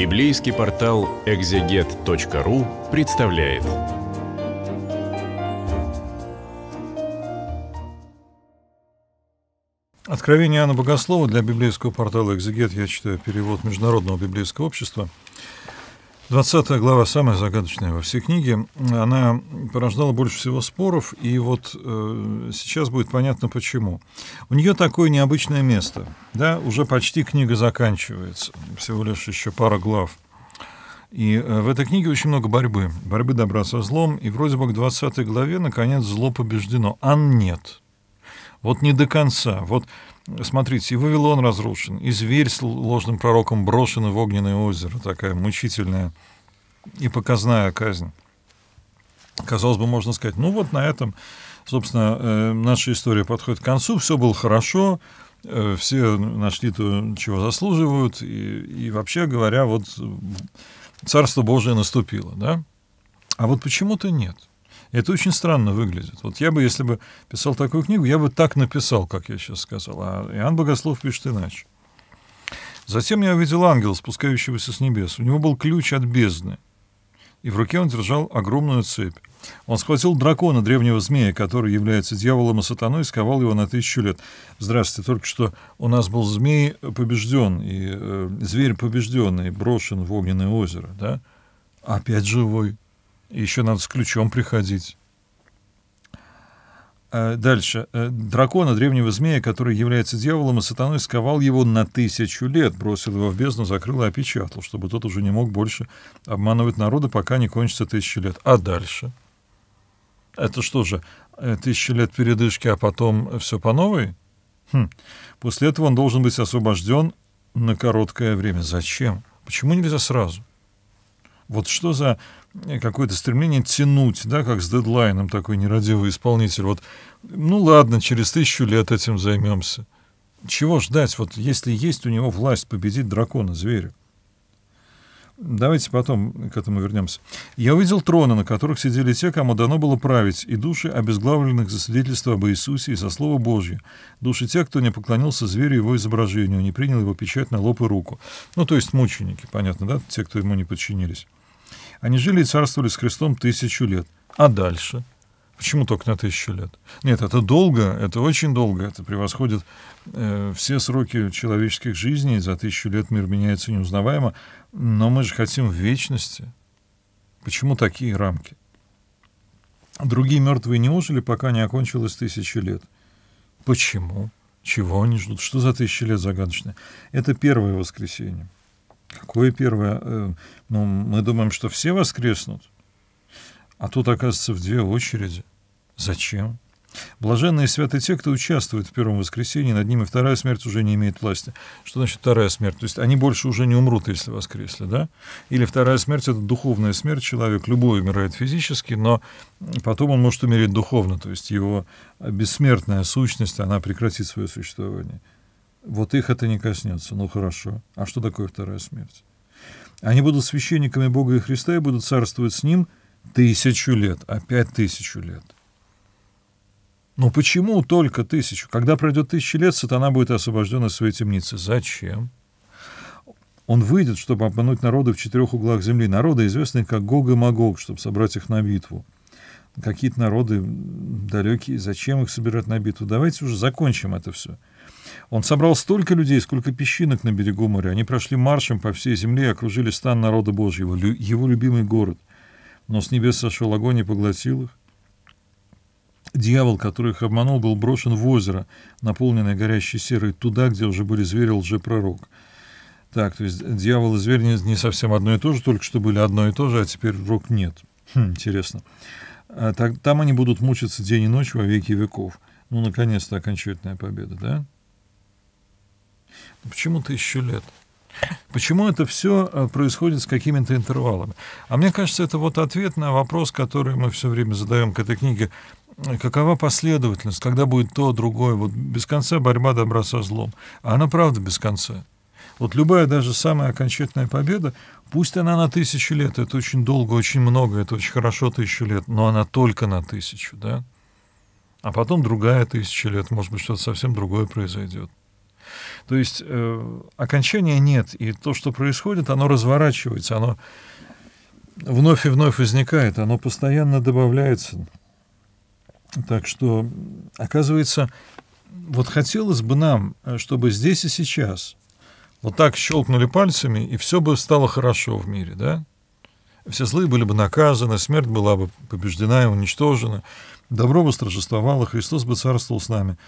Библейский портал экзегет.ру представляет. Откровение Иоанна Богослова для библейского портала «Экзегет» я читаю перевод Международного библейского общества – 20 глава самая загадочная во всей книге. Она порождала больше всего споров, и вот э, сейчас будет понятно почему. У нее такое необычное место. Да, уже почти книга заканчивается, всего лишь еще пара глав. И э, в этой книге очень много борьбы. Борьбы добра со злом, и вроде бы к 20 главе, наконец, зло побеждено. а нет. Вот не до конца. Вот смотрите, и Вавилон разрушен, и зверь с ложным пророком брошен в огненное озеро. Такая мучительная и показная казнь. Казалось бы, можно сказать, ну вот на этом, собственно, э, наша история подходит к концу, все было хорошо, э, все нашли то, чего заслуживают, и, и вообще говоря, вот Царство Божие наступило, да? А вот почему-то нет. Это очень странно выглядит. Вот я бы, если бы писал такую книгу, я бы так написал, как я сейчас сказал. А Иоанн Богослов пишет иначе. Затем я увидел ангела, спускающегося с небес. У него был ключ от бездны. И в руке он держал огромную цепь. Он схватил дракона, древнего змея, который является дьяволом и сатаной, и сковал его на тысячу лет. Здравствуйте, только что у нас был змей побежден, и э, зверь побежденный, брошен в огненное озеро, да? Опять живой еще надо с ключом приходить. Э, дальше. Э, дракона, древнего змея, который является дьяволом и сатаной, сковал его на тысячу лет, бросил его в бездну, закрыл и опечатал, чтобы тот уже не мог больше обманывать народа, пока не кончится тысяча лет. А дальше? Это что же, э, тысяча лет передышки, а потом все по новой? Хм. После этого он должен быть освобожден на короткое время. Зачем? Почему нельзя сразу? Вот что за э, какое-то стремление тянуть, да, как с дедлайном такой нерадивый исполнитель. Вот, ну ладно, через тысячу лет этим займемся. Чего ждать, вот если есть у него власть победить дракона, зверя? Давайте потом к этому вернемся. «Я увидел троны, на которых сидели те, кому дано было править, и души обезглавленных за свидетельство об Иисусе и за Слово Божье, души тех, кто не поклонился зверю его изображению, не принял его печать на лоб и руку». Ну, то есть мученики, понятно, да? Те, кто ему не подчинились. Они жили и царствовали с крестом тысячу лет. А дальше? Почему только на тысячу лет? Нет, это долго, это очень долго, это превосходит э, все сроки человеческих жизней, за тысячу лет мир меняется неузнаваемо, но мы же хотим в вечности. Почему такие рамки? Другие мертвые не ожили, пока не окончилось тысячи лет. Почему? Чего они ждут? Что за тысячи лет загадочное? Это первое воскресенье. Какое первое? Э, ну, мы думаем, что все воскреснут, а тут, оказывается, в две очереди. Зачем? Блаженные и святы те, кто участвует в первом воскресении, над ними вторая смерть уже не имеет власти. Что значит вторая смерть? То есть они больше уже не умрут, если воскресли, да? Или вторая смерть — это духовная смерть. Человек любой умирает физически, но потом он может умереть духовно, то есть его бессмертная сущность, она прекратит свое существование. Вот их это не коснется. Ну хорошо. А что такое вторая смерть? Они будут священниками Бога и Христа и будут царствовать с Ним тысячу лет, опять тысячу лет. Но почему только тысячу? Когда пройдет тысяча лет, сатана будет освобожден из своей темницы. Зачем? Он выйдет, чтобы обмануть народы в четырех углах земли. Народы, известные как Гог и Магог, чтобы собрать их на битву. Какие-то народы далекие, зачем их собирать на битву? Давайте уже закончим это все. Он собрал столько людей, сколько песчинок на берегу моря. Они прошли маршем по всей земле и окружили стан народа Божьего, его любимый город. Но с небес сошел огонь и поглотил их. Дьявол, который их обманул, был брошен в озеро, наполненное горящей серой, туда, где уже были звери лжепророк. Так, то есть дьявол и зверь не, не совсем одно и то же, только что были одно и то же, а теперь вдруг нет. Хм, интересно. А, так, там они будут мучиться день и ночь во веки веков. Ну, наконец-то окончательная победа, да? Почему тысячу лет? Почему это все э, происходит с какими-то интервалами? А мне кажется, это вот ответ на вопрос, который мы все время задаем к этой книге. Какова последовательность, когда будет то, другое? Вот без конца борьба добра со злом. А она правда без конца. Вот любая даже самая окончательная победа, пусть она на тысячу лет, это очень долго, очень много, это очень хорошо тысячу лет, но она только на тысячу, да? А потом другая тысяча лет, может быть, что-то совсем другое произойдет. То есть э, окончания нет, и то, что происходит, оно разворачивается, оно вновь и вновь возникает, оно постоянно добавляется. Так что, оказывается, вот хотелось бы нам, э, чтобы здесь и сейчас вот так щелкнули пальцами, и все бы стало хорошо в мире, да? Все злые были бы наказаны, смерть была бы побеждена и уничтожена, добро бы торжествовало, Христос бы царствовал с нами –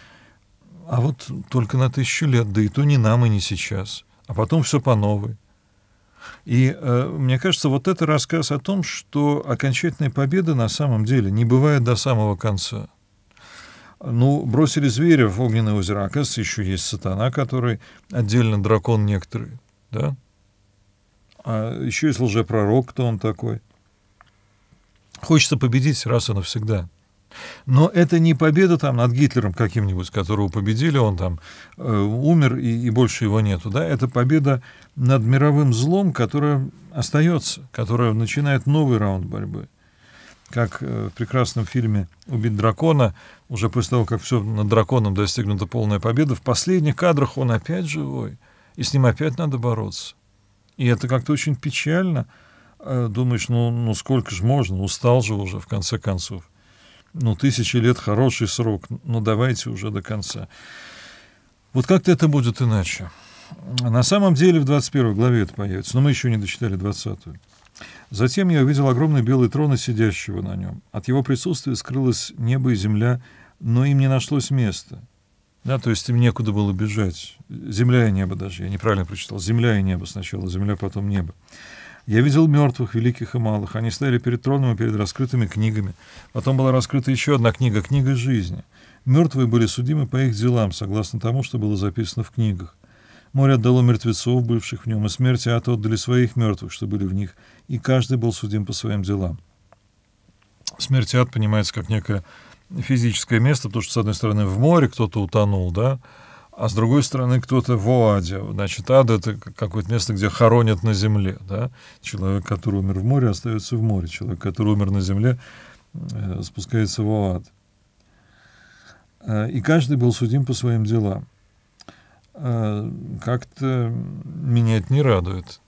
а вот только на тысячу лет, да и то не нам, и не сейчас. А потом все по новой. И э, мне кажется, вот это рассказ о том, что окончательной победы на самом деле не бывает до самого конца. Ну, бросили зверя в огненное озеро, оказывается, еще есть сатана, который отдельно дракон некоторые, да? А еще есть лжепророк, кто он такой. Хочется победить раз и навсегда. Но это не победа там над Гитлером каким-нибудь, которого победили, он там э, умер и, и больше его нету, да? Это победа над мировым злом, которое остается, которое начинает новый раунд борьбы. Как э, в прекрасном фильме «Убить дракона», уже после того, как все над драконом достигнута полная победа, в последних кадрах он опять живой, и с ним опять надо бороться. И это как-то очень печально. Э, думаешь, ну, ну сколько же можно, устал же уже в конце концов ну, тысячи лет хороший срок, но ну, давайте уже до конца. Вот как-то это будет иначе. На самом деле в 21 главе это появится, но мы еще не дочитали 20. Затем я увидел огромный белый трон и сидящего на нем. От его присутствия скрылось небо и земля, но им не нашлось места. Да, то есть им некуда было бежать. Земля и небо даже, я неправильно прочитал. Земля и небо сначала, земля, потом небо. Я видел мертвых, великих и малых. Они стояли перед троном и перед раскрытыми книгами. Потом была раскрыта еще одна книга, книга жизни. Мертвые были судимы по их делам, согласно тому, что было записано в книгах. Море отдало мертвецов, бывших в нем, и смерти ад отдали своих мертвых, что были в них, и каждый был судим по своим делам. Смерть ад понимается как некое физическое место, потому что, с одной стороны, в море кто-то утонул, да, а с другой стороны кто-то в Оаде. Значит, ад — это какое-то место, где хоронят на земле. Да? Человек, который умер в море, остается в море. Человек, который умер на земле, э, спускается в Оад. Э, и каждый был судим по своим делам. Э, как-то меня это не радует.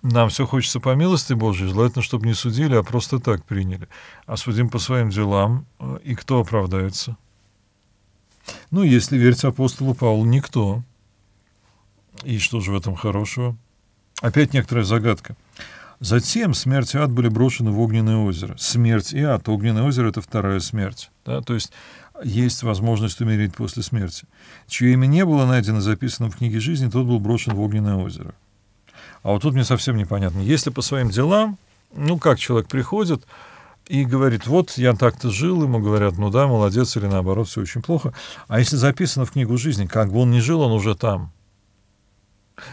Нам все хочется по милости Божьей, желательно, чтобы не судили, а просто так приняли. А судим по своим делам, и кто оправдается — ну, если верить апостолу Павлу, никто. И что же в этом хорошего? Опять некоторая загадка. Затем смерть и ад были брошены в огненное озеро. Смерть и ад. Огненное озеро — это вторая смерть. Да? То есть есть возможность умереть после смерти. Чье имя не было найдено записано в книге жизни, тот был брошен в огненное озеро. А вот тут мне совсем непонятно. Если по своим делам, ну как человек приходит, и говорит, вот я так-то жил, ему говорят, ну да, молодец, или наоборот, все очень плохо. А если записано в книгу жизни, как бы он ни жил, он уже там.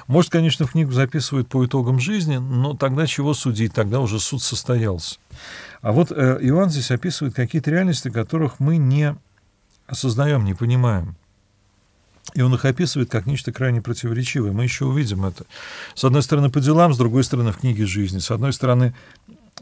Может, конечно, в книгу записывают по итогам жизни, но тогда чего судить, тогда уже суд состоялся. А вот э, Иоанн здесь описывает какие-то реальности, которых мы не осознаем, не понимаем. И он их описывает как нечто крайне противоречивое. Мы еще увидим это. С одной стороны, по делам, с другой стороны, в книге жизни. С одной стороны,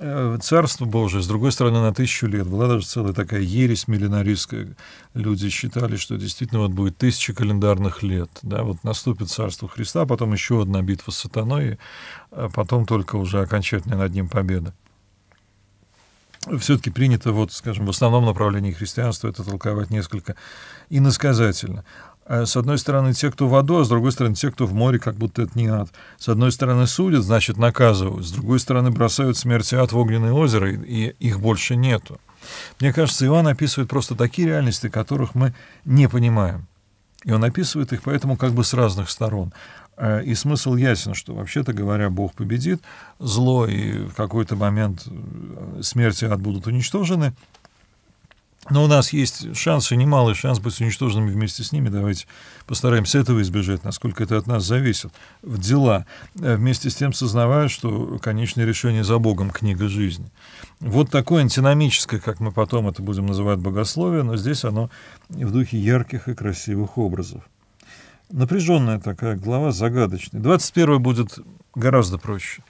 Э, царство Божие, с другой стороны, на тысячу лет. Была даже целая такая ересь миллинаристская. Люди считали, что действительно вот будет тысяча календарных лет. Да, вот наступит Царство Христа, потом еще одна битва с сатаной, а потом только уже окончательная над ним победа. Все-таки принято, вот, скажем, в основном направлении христианства это толковать несколько иносказательно. Э, с одной стороны, те, кто в аду, а с другой стороны, те, кто в море, как будто это не ад. С одной стороны, судят, значит, наказывают. С другой стороны, бросают смерть и ад в огненное озеро, и их больше нету. Мне кажется, Иоанн описывает просто такие реальности, которых мы не понимаем. И он описывает их поэтому как бы с разных сторон. Э, и смысл ясен, что вообще-то говоря, Бог победит, зло и в какой-то момент э, смерти ад будут уничтожены, но у нас есть шансы, немалый шанс быть уничтоженными вместе с ними. Давайте постараемся этого избежать, насколько это от нас зависит. В дела. Э, вместе с тем сознавая, что конечное решение за Богом — книга жизни. Вот такое антиномическое, как мы потом это будем называть, богословие, но здесь оно в духе ярких и красивых образов. Напряженная такая глава, загадочная. 21 будет гораздо проще.